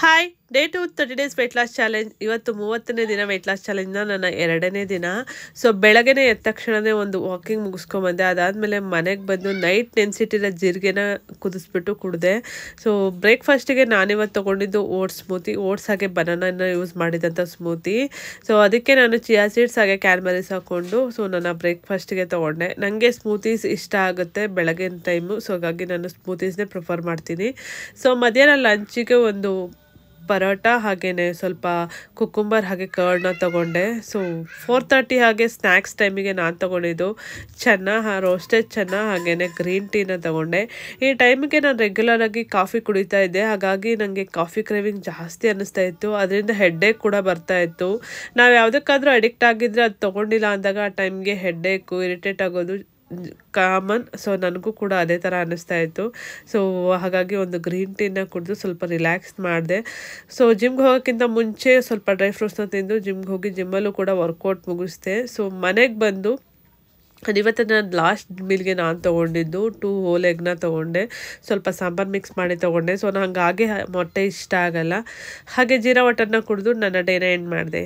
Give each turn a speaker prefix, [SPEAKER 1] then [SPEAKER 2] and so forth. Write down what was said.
[SPEAKER 1] hi day to thirty days weight loss challenge ಇವತ್ತು ಮೂವತ್ತನೇ ದಿನ ವೆಯ್ಟ್ ಲಾಸ್ ಚಾಲೆಂಜ್ನ ನನ್ನ ಎರಡನೇ ದಿನ ಸೊ ಬೆಳಗ್ಗೆ ಎದ್ದ ತಕ್ಷಣವೇ ಒಂದು ವಾಕಿಂಗ್ ಮುಗಿಸ್ಕೊಂಬಂದೆ ಅದಾದಮೇಲೆ ಮನೆಗೆ ಬಂದು ನೈಟ್ ನೆನೆಸಿಟ್ಟಿರೋ ಜೀರಿಗೆನ ಕುದಿಸ್ಬಿಟ್ಟು ಕುಡಿದೆ ಸೊ ಬ್ರೇಕ್ಫಾಸ್ಟಿಗೆ ನಾನಿವತ್ತು ತೊಗೊಂಡಿದ್ದು ಓಟ್ಸ್ ಸ್ಮೂತಿ ಓಟ್ಸ್ ಹಾಗೆ ಬನಾನನ್ನು ಯೂಸ್ ಮಾಡಿದಂಥ ಸ್ಮೂತಿ ಸೊ ಅದಕ್ಕೆ ನಾನು ಚಿಯಾ ಸೀಡ್ಸ್ ಹಾಗೆ ಕ್ಯಾನ್ಮರೀಸ್ ಹಾಕ್ಕೊಂಡು ಸೊ ನನ್ನ ಬ್ರೇಕ್ಫಾಸ್ಟಿಗೆ ತೊಗೊಂಡೆ ನನಗೆ ಸ್ಮೂತೀಸ್ ಇಷ್ಟ ಆಗುತ್ತೆ ಬೆಳಗಿನ ಟೈಮು ಸೊ ಹಾಗಾಗಿ ನಾನು ಸ್ಮೂತೀಸ್ನೇ ಪ್ರಿಫರ್ ಮಾಡ್ತೀನಿ ಸೊ ಮಧ್ಯಾಹ್ನ ಲಂಚಿಗೆ ಒಂದು ಪರೋಟ ಹಾಗೆಯೇ ಸ್ವಲ್ಪ ಕುಕುಂಬರ್ ಹಾಗೆ ಕರ್ಡ್ನ ತೊಗೊಂಡೆ ಸೊ ಫೋರ್ ತರ್ಟಿ ಹಾಗೆ ಸ್ನ್ಯಾಕ್ಸ್ ಟೈಮಿಗೆ ನಾನು ತೊಗೊಂಡಿದ್ದು ಚೆನ್ನ ರೋಸ್ಟೆಡ್ ಚೆನ್ನಾಗಿ ಹಾಗೆಯೇ ಗ್ರೀನ್ ಟೀನ ತೊಗೊಂಡೆ ಈ ಟೈಮಿಗೆ ನಾನು ರೆಗ್ಯುಲರಾಗಿ ಕಾಫಿ ಕುಡಿತಾ ಇದ್ದೆ ಹಾಗಾಗಿ ನನಗೆ ಕಾಫಿ ಕ್ರೇವಿಂಗ್ ಜಾಸ್ತಿ ಅನ್ನಿಸ್ತಾ ಇತ್ತು ಅದರಿಂದ ಹೆಡ್ಡೇಕ್ ಕೂಡ ಬರ್ತಾ ಇತ್ತು ನಾವು ಯಾವುದಕ್ಕಾದ್ರೂ ಅಡಿಕ್ಟ್ ಆಗಿದ್ದರೆ ಅದು ತೊಗೊಂಡಿಲ್ಲ ಅಂದಾಗ ಆ ಟೈಮ್ಗೆ ಹೆಡ್ಡೇಕು ಇರಿಟೇಟ್ ಆಗೋದು ಕಾಮನ್ ಸೊ ನನಗೂ ಕೂಡ ಅದೇ ಥರ ಅನ್ನಿಸ್ತಾ ಇತ್ತು ಸೊ ಹಾಗಾಗಿ ಒಂದು ಗ್ರೀನ್ ಟೀನ ಕುಡಿದು ಸ್ವಲ್ಪ ರಿಲ್ಯಾಕ್ಸ್ ಮಾಡಿದೆ ಸೊ ಜಿಮ್ಗೆ ಹೋಗೋಕ್ಕಿಂತ ಮುಂಚೆ ಸ್ವಲ್ಪ ಡ್ರೈ ಫ್ರೂಟ್ಸ್ನ ತಿಂದು ಜಿಮ್ಗೆ ಹೋಗಿ ಜಿಮ್ಮಲ್ಲೂ ಕೂಡ ವರ್ಕೌಟ್ ಮುಗಿಸ್ದೆ ಸೊ ಮನೆಗೆ ಬಂದು ಇವತ್ತು ನಾನು ಲಾಸ್ಟ್ ಮಿಲ್ಗೆ ನಾನು ತೊಗೊಂಡಿದ್ದು ಟೂ ಹೋಲ್ ಎಗ್ನ ತೊಗೊಂಡೆ ಸ್ವಲ್ಪ ಸಾಂಬಾರು ಮಿಕ್ಸ್ ಮಾಡಿ ತೊಗೊಂಡೆ ಸೊ ನಂಗೆ ಹಾಗೆ ಮೊಟ್ಟೆ ಇಷ್ಟ ಆಗಲ್ಲ ಹಾಗೆ ಜೀರಾ ವಾಟರ್ನ ಕುಡಿದು ನನ್ನ ಡೇನ ಎಂಡ್ ಮಾಡಿದೆ